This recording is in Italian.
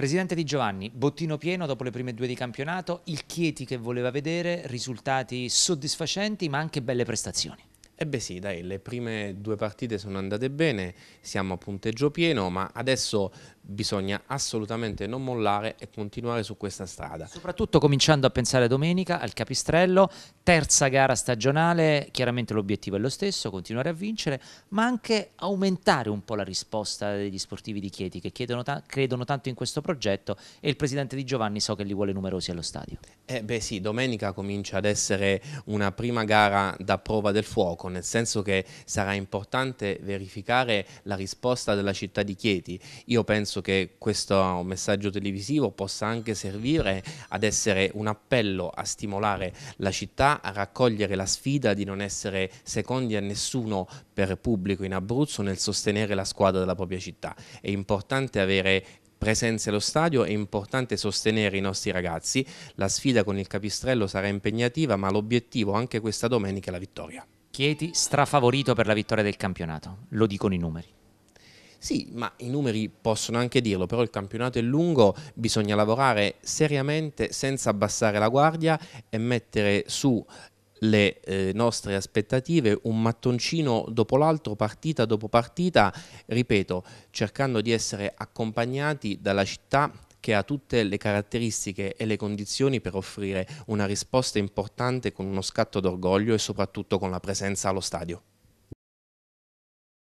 Presidente Di Giovanni, bottino pieno dopo le prime due di campionato, il Chieti che voleva vedere, risultati soddisfacenti ma anche belle prestazioni. E eh beh sì, dai, le prime due partite sono andate bene, siamo a punteggio pieno, ma adesso bisogna assolutamente non mollare e continuare su questa strada. Soprattutto cominciando a pensare domenica al Capistrello, terza gara stagionale, chiaramente l'obiettivo è lo stesso, continuare a vincere, ma anche aumentare un po' la risposta degli sportivi di Chieti che ta credono tanto in questo progetto e il presidente Di Giovanni so che li vuole numerosi allo stadio. Eh beh sì, domenica comincia ad essere una prima gara da prova del fuoco, nel senso che sarà importante verificare la risposta della città di Chieti. Io penso penso che questo messaggio televisivo possa anche servire ad essere un appello a stimolare la città a raccogliere la sfida di non essere secondi a nessuno per pubblico in Abruzzo nel sostenere la squadra della propria città. È importante avere presenze allo stadio, è importante sostenere i nostri ragazzi. La sfida con il Capistrello sarà impegnativa, ma l'obiettivo anche questa domenica è la vittoria. Chieti strafavorito per la vittoria del campionato, lo dicono i numeri. Sì, ma i numeri possono anche dirlo, però il campionato è lungo, bisogna lavorare seriamente senza abbassare la guardia e mettere su le eh, nostre aspettative, un mattoncino dopo l'altro, partita dopo partita, ripeto, cercando di essere accompagnati dalla città che ha tutte le caratteristiche e le condizioni per offrire una risposta importante con uno scatto d'orgoglio e soprattutto con la presenza allo stadio.